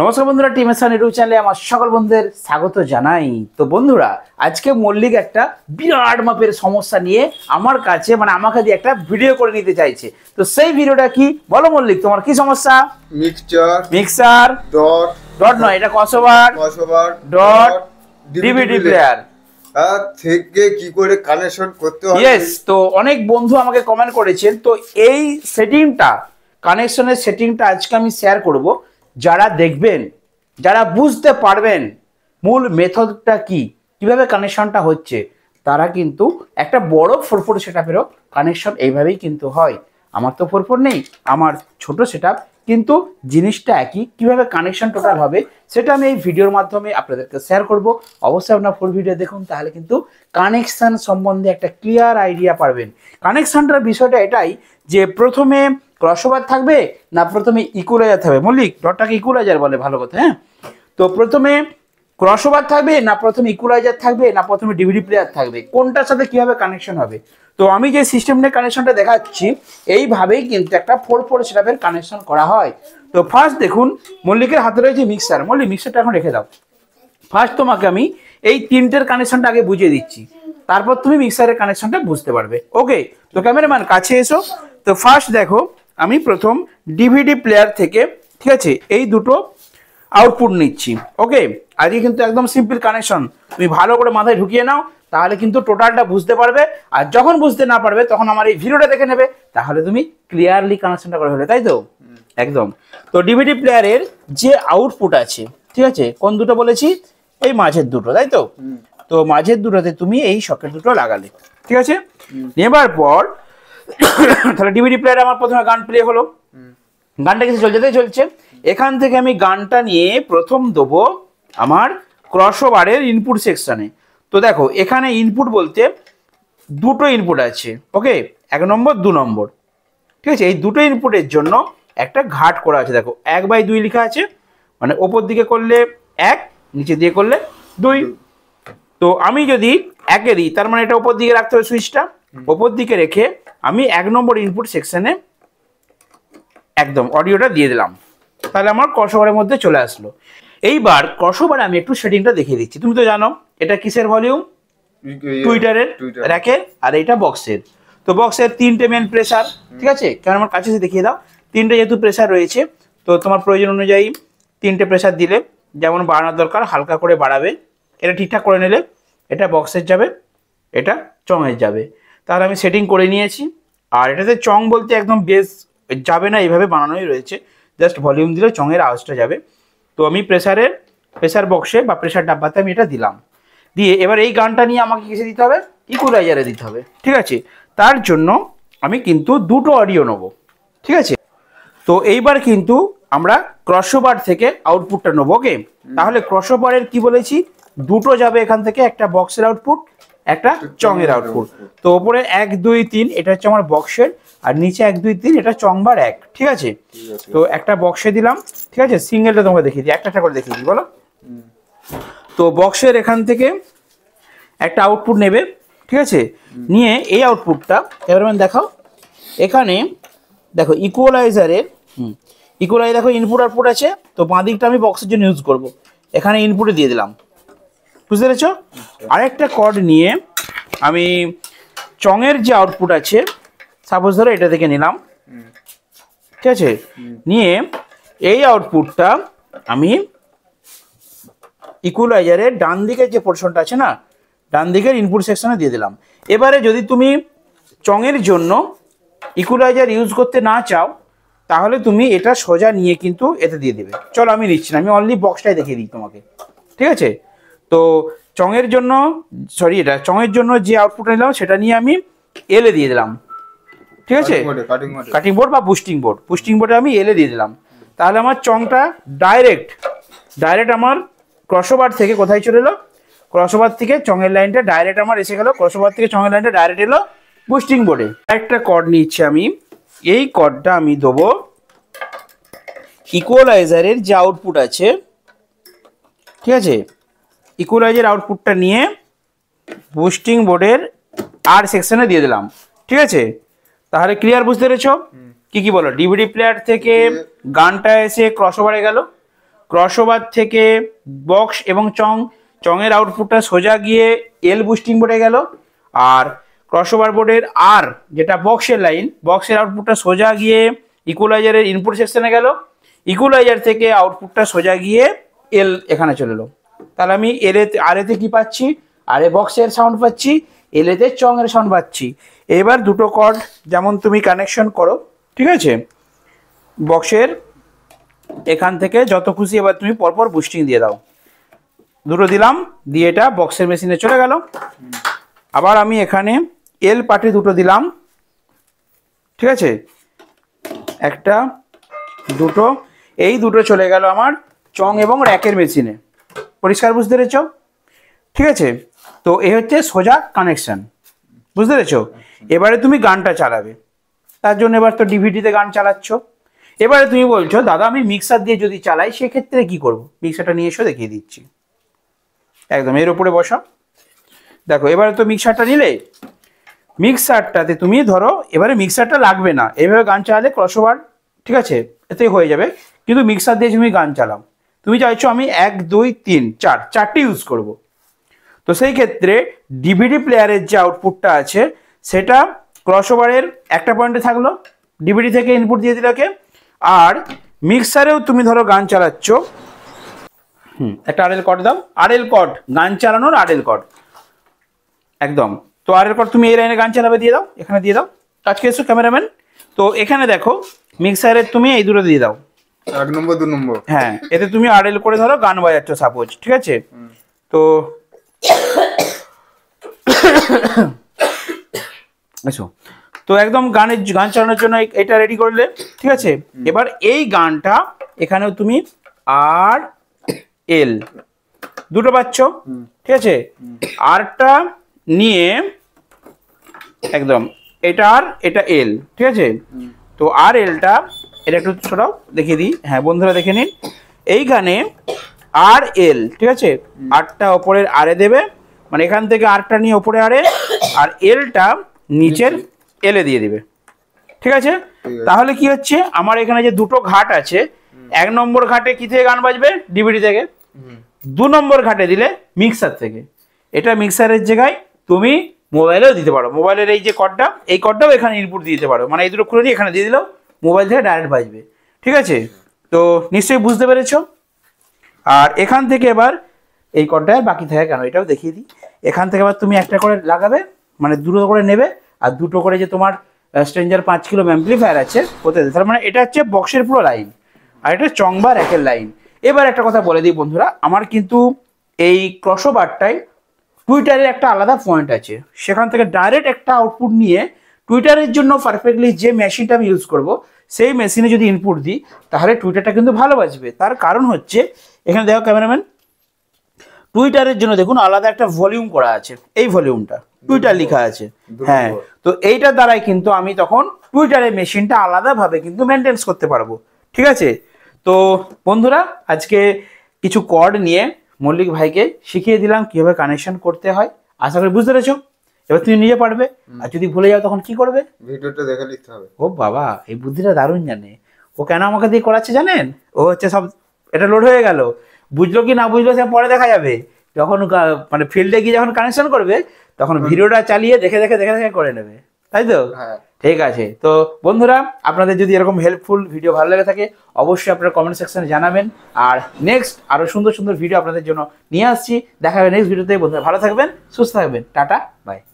নমস্কার বন্ধুরা team S YouTube চ্যানেলে আমার সকল বন্ধুদের স্বাগত জানাই তো বন্ধুরা আজকে মল্লিক একটা বিরাট মাপের সমস্যা নিয়ে আমার কাছে মানে আমাকে দিয়ে একটা ভিডিও করে নিতে চাইছে তো সেই ভিডিওটা কি বলো মল্লিক তোমার কি সমস্যা মিক্সচার মিক্সার ডট ডট নয় এটা crossover crossover dot DVD player থেকে কি করে কানেকশন করতে হবে তো অনেক বন্ধু আমাকে কমেন্ট করেছেন তো এই সেটিংটা কানেকশনের সেটিংটা আজকে আমি শেয়ার করবো যারা দেখবেন যারা বুঝতে পারবেন মূল মেথডটা কি কিভাবে কানেকশনটা হচ্ছে তারা কিন্তু একটা বড় ফোর ফোর সেট আপেরও কানেকশন এইভাবেই কিন্তু হয় আমার তো ফোর ফোর নেই আমার ছোট সেট কিন্তু জিনিসটা একই কিভাবে কানেকশন টোটাল হবে সেটা আমি এই ভিডিওর মাধ্যমে আপনাদেরকে শেয়ার করব অবশ্যই আপনার ফুল ভিডিও দেখুন তাহলে কিন্তু কানেকশান সম্বন্ধে একটা ক্লিয়ার আইডিয়া পারবেন কানেকশানটার বিষয়টা এটাই যে প্রথমে ক্রসওভার থাকবে না প্রথমে ইকুলাইজার থাকবে মল্লিক ডটটাকে ইকুলাইজার বলে ভালো কথা হ্যাঁ তো প্রথমে ক্রসওভার থাকবে না প্রথমে ইকুলাইজার থাকবে না প্রথমে ডিভিডি প্লেয়ার থাকবে কোনটার সাথে কীভাবে কানেকশন হবে তো আমি যে সিস্টেম নিয়ে কানেকশনটা দেখাচ্ছি এইভাবেই কিন্তু একটা ফোর ফোর সেটাপের কানেকশন করা হয় তো ফার্স্ট দেখুন মল্লিকের হাতে রয়েছে মিক্সার মল্লিক মিক্সারটা এখন রেখে দাও ফার্স্ট তোমাকে আমি এই তিনটের কানেকশনটা আগে বুঝিয়ে দিচ্ছি তারপর তুমি মিক্সারের কানেকশনটা বুঝতে পারবে ওকে তো ক্যামেরাম্যান কাছে এসো তো ফার্স্ট দেখো আমি প্রথম ডিভিডি প্লেয়ার থেকে ঠিক আছে এই দুটো আউটপুট নিচ্ছি ওকে আজকে কিন্তু একদম সিম্পল কানেকশন তুমি ভালো করে মাথায় ঢুকিয়ে নাও তাহলে কিন্তু টোটালটা বুঝতে পারবে আর যখন বুঝতে না পারবে তখন আমার এই ভিডিওটা দেখে নেবে তাহলে তুমি ক্লিয়ারলি কানেকশনটা করে ফেলে তাই তো একদম তো ডিভিডি প্লেয়ারের যে আউটপুট আছে ঠিক আছে কোন দুটো বলেছি এই মাঝের দুটো তাই তো তো মাঝের দুটোতে তুমি এই সকেট দুটো লাগালে ঠিক আছে নেবার পর তাহলে ডিভিডি প্লেয়ারে আমার প্রথমে গান প্লে হলো গানটা কিছু চলতে চলছে এখান থেকে আমি গানটা নিয়ে প্রথম দেব আমার ক্রসওভারের ইনপুট সেকশানে তো দেখো এখানে ইনপুট বলতে দুটো ইনপুট আছে ওকে এক নম্বর দু নম্বর ঠিক আছে এই দুটো ইনপুটের জন্য একটা ঘাট করা আছে দেখো এক বাই দুই লেখা আছে মানে ওপর দিকে করলে এক নিচে দিয়ে করলে দুই তো আমি যদি একে দিই তার মানে এটা ওপর দিকে রাখতে হবে সুইচটা ওপর দিকে রেখে আমি এক নম্বর ইনপুট সেকশানে একদম অডিওটা দিয়ে দিলাম তাহলে আমার ক্রসওভারের মধ্যে চলে আসলো এইবার ক্রসওভারে আমি একটু সেটিংটা দেখিয়ে দিচ্ছি তুমি তো জানো এটা কিসের ভলিউম টুইটারের র্যাকে আর এটা বক্সের তো বক্সের তিনটে মেন প্রেসার ঠিক আছে কারণ আমার কাছে দেখিয়ে দাও তিনটে যেহেতু প্রেসার রয়েছে তো তোমার প্রয়োজন অনুযায়ী তিনটে প্রেসার দিলে যেমন বাড়ানোর দরকার হালকা করে বাড়াবে এটা ঠিকঠাক করে নিলে এটা বক্সের যাবে এটা চঙের যাবে তার আমি সেটিং করে নিয়েছি আর এটাতে চং বলতে একদম বেশ যাবে না এইভাবে বানানোই রয়েছে জাস্ট ভলিউম দিলে চঙের আওয়াজটা যাবে তো আমি প্রেসারের প্রেসার বক্সে বা প্রেসার ডাব্বাতে আমি এটা দিলাম দিয়ে এবার এই গানটা নিয়ে আমাকে কিসে দিতে হবে ইকুলাইজারে দিতে হবে ঠিক আছে তার জন্য আমি কিন্তু দুটো অডিও নেব ঠিক আছে তো এইবার কিন্তু আমরা ক্রসওভার থেকে আউটপুটটা নেবো ওকে তাহলে ক্রসওভারের কি বলেছি দুটো যাবে এখান থেকে একটা বক্সের আউটপুট একটা চং এর আউটপুট তো ওপরে এক দুই তিন এটা হচ্ছে আমার বক্সের আর নিচে এক দুই তিন এটা চং বার এক ঠিক আছে তো একটা বক্সে দিলাম ঠিক আছে সিঙ্গেলটা তোমাকে দেখিয়ে দিই একটা একটা করে দেখিয়ে দিই বলো তো বক্সের এখান থেকে একটা আউটপুট নেবে ঠিক আছে নিয়ে এই আউটপুটটা ক্যামেরাম্যান দেখাও এখানে দেখো ইকুয়ালাইজারের হুম ইকুয়ালাইজার দেখো ইনপুট আউটপুট আছে তো বাঁ দিকটা আমি বক্সের জন্য ইউজ করব এখানে ইনপুটে দিয়ে দিলাম বুঝতে পেরেছ আরেকটা কর্ড নিয়ে আমি চঙের যে আউটপুট আছে সাপোজ ধরো এটা থেকে নিলাম ঠিক আছে নিয়ে এই আউটপুটটা আমি ইকুয়ালাইজারের ডান দিকের যে পোর্শনটা আছে না ডান দিকের ইনপুট সেকশনে দিয়ে দিলাম এবারে যদি তুমি চঙের জন্য ইকুয়ালাইজার ইউজ করতে না চাও তাহলে তুমি এটা সোজা নিয়ে কিন্তু এতে দিয়ে দেবে চলো আমি নিচ্ছি না আমি অনলি বক্সটাই দেখিয়ে দিই তোমাকে ঠিক আছে তো এর জন্য সরি এটা এর জন্য যে আউটপুট নিলাম সেটা নিয়ে আমি এলে দিয়ে দিলাম ঠিক আছে কাটিং বোর্ড বা পুস্টিং বোর্ড পুস্টিং বোর্ডে আমি এলে দিয়ে দিলাম তাহলে আমার চংটা ডাইরেক্ট ডাইরেক্ট আমার ক্রসওভার থেকে কোথায় চলে এলো ক্রসওভার থেকে এর লাইনটা ডাইরেক্ট আমার এসে গেল ক্রসওভার থেকে এর লাইনটা ডাইরেক্ট এলো পুস্টিং বোর্ডে একটা কর্ড নিচ্ছি আমি এই কর্ডটা আমি দেবো ইকুয়ালাইজারের যে আউটপুট আছে ঠিক আছে ইকুয়ালাইজার আউটপুটটা নিয়ে বুস্টিং বোর্ডের আর সেকশনে দিয়ে দিলাম ঠিক আছে তাহলে ক্লিয়ার বুঝতে পেরেছ কি কি বলো ডিভিডি প্লেয়ার থেকে গানটা এসে ক্রসওভারে গেল ক্রসওভার থেকে বক্স এবং চং চংয়ের আউটপুটটা সোজা গিয়ে এল বুস্টিং বোর্ডে গেল আর ক্রসওভার বোর্ডের আর যেটা বক্সের লাইন বক্সের আউটপুটটা সোজা গিয়ে ইকুয়ালাইজারের ইনপুট সেকশনে গেল ইকুয়ালাইজার থেকে আউটপুটটা সোজা গিয়ে এল এখানে চলে এলো তাহলে আমি এলে আরেতে কি পাচ্ছি আরে বক্সের সাউন্ড পাচ্ছি এলেতে চং এর সাউন্ড পাচ্ছি এবার দুটো কর্ড যেমন তুমি কানেকশন করো ঠিক আছে বক্সের এখান থেকে যত খুশি এবার তুমি পরপর বুস্টিং দিয়ে দাও দুটো দিলাম দিয়ে এটা বক্সের মেশিনে চলে গেল আবার আমি এখানে এল পার্টি দুটো দিলাম ঠিক আছে একটা দুটো এই দুটো চলে গেল আমার চং এবং র্যাকের মেশিনে পরিষ্কার বুঝতে পেরেছ ঠিক আছে তো এ হচ্ছে সোজা কানেকশান বুঝতে পেরেছ এবারে তুমি গানটা চালাবে তার জন্য এবার তো ডিভিডিতে গান চালাচ্ছ এবারে তুমি বলছো দাদা আমি মিক্সার দিয়ে যদি চালাই সেক্ষেত্রে কি করব মিক্সারটা নিয়ে এসো দেখিয়ে দিচ্ছি একদম এর উপরে বসা দেখো এবারে তো মিক্সারটা নিলে মিক্সারটাতে তুমি ধরো এবারে মিক্সারটা লাগবে না এভাবে গান চালালে ক্রসওভার ঠিক আছে এতে হয়ে যাবে কিন্তু মিক্সার দিয়ে তুমি গান চালাও তুমি চাইছো আমি এক দুই তিন চার চারটি ইউজ করব। তো সেই ক্ষেত্রে ডিভিডি প্লেয়ারের যে আউটপুটটা আছে সেটা ক্রসওভারের একটা পয়েন্টে থাকলো ডিভিডি থেকে ইনপুট দিয়ে দিলাকে আর মিক্সারেও তুমি ধরো গান চালাচ্ছ হুম একটা আরএল কট দাও আরএল কট গান চালানোর আরএল কট একদম তো আরএল কট তুমি এই লাইনে গান চালাবে দিয়ে দাও এখানে দিয়ে দাও কাজকে এসো ক্যামেরাম্যান তো এখানে দেখো মিক্সারের তুমি এই দূরে দিয়ে দাও এক নম্বর দু নম্বর হ্যাঁ এতে তুমি আড়েল করে ধরো গান বাজাচ্ছ সাপোজ ঠিক আছে তো আচ্ছা তো একদম গানের গান চালানোর জন্য এটা রেডি করলে ঠিক আছে এবার এই গানটা এখানেও তুমি আর এল দুটো পাচ্ছ ঠিক আছে আরটা নিয়ে একদম এটা আর এটা এল ঠিক আছে তো আর এলটা এটা একটু ছড়াও দেখিয়ে দিই হ্যাঁ বন্ধুরা দেখে নিন এইখানে আর এল ঠিক আছে আটটা ওপরের আরে দেবে মানে এখান থেকে আটটা নিয়ে ওপরে আরে আর এলটা নিচের এলে দিয়ে দিবে ঠিক আছে তাহলে কি হচ্ছে আমার এখানে যে দুটো ঘাট আছে এক নম্বর ঘাটে কি থেকে গান বাজবে ডিভিডি থেকে দু নম্বর ঘাটে দিলে মিক্সার থেকে এটা মিক্সারের জায়গায় তুমি মোবাইলেও দিতে পারো মোবাইলের এই যে কর্ডটা এই কর্ডটাও এখানে ইনপুট দিতে পারো মানে এই দুটো খুলে নিয়ে এখানে দিয়ে দিলেও মোবাইল থেকে ডাইরেক্ট বাজবে ঠিক আছে তো নিশ্চয়ই বুঝতে পেরেছ আর এখান থেকে এবার এই কন্টায়ার বাকি থাকে কেন এটাও দেখিয়ে দিই এখান থেকে আবার তুমি একটা করে লাগাবে মানে দুটো করে নেবে আর দুটো করে যে তোমার স্ট্রেঞ্জার পাঁচ কিলো অ্যাম্পলিফায়ার আছে ওতে তার মানে এটা হচ্ছে বক্সের পুরো লাইন আর এটা চংবার একের লাইন এবার একটা কথা বলে দিই বন্ধুরা আমার কিন্তু এই ক্রসোবারটাই টুইটারের একটা আলাদা পয়েন্ট আছে সেখান থেকে ডাইরেক্ট একটা আউটপুট নিয়ে টুইটারের জন্য পারফেক্টলি যে মেশিনটা আমি ইউজ করব সেই মেশিনে যদি ইনপুট দিই তাহলে টুইটারটা কিন্তু ভালো বাজবে তার কারণ হচ্ছে এখানে দেখো ক্যামেরাম্যান টুইটারের জন্য দেখুন আলাদা একটা ভলিউম করা আছে এই ভলিউমটা টুইটার লেখা আছে হ্যাঁ তো এইটা দ্বারাই কিন্তু আমি তখন টুইটারের মেশিনটা আলাদাভাবে কিন্তু মেনটেন্স করতে পারবো ঠিক আছে তো বন্ধুরা আজকে কিছু কর্ড নিয়ে মল্লিক ভাইকে শিখিয়ে দিলাম কীভাবে কানেকশন করতে হয় আশা করি বুঝতে পেরেছো এবার তুমি নিজে পারবে আর যদি ভুলে যাও তখন কি করবে ভিডিওটা দেখে লিখতে হবে ও বাবা এই বুদ্ধিটা দারুণ জানে ও কেন আমাকে দিয়ে করাচ্ছে জানেন ও হচ্ছে সব এটা লোড হয়ে গেল বুঝলো কি না বুঝলো সে পরে দেখা যাবে যখন মানে ফিল্ডে গিয়ে যখন কানেকশন করবে তখন ভিডিওটা চালিয়ে দেখে দেখে দেখে দেখে করে নেবে তাই তো হ্যাঁ। ঠিক আছে তো বন্ধুরা আপনাদের যদি এরকম হেল্পফুল ভিডিও ভালো লেগে থাকে অবশ্যই আপনারা কমেন্ট সেকশনে জানাবেন আর নেক্সট আরও সুন্দর সুন্দর ভিডিও আপনাদের জন্য নিয়ে আসছি দেখা হবে নেক্সট ভিডিওতে বন্ধুরা ভালো থাকবেন সুস্থ থাকবেন টাটা বাই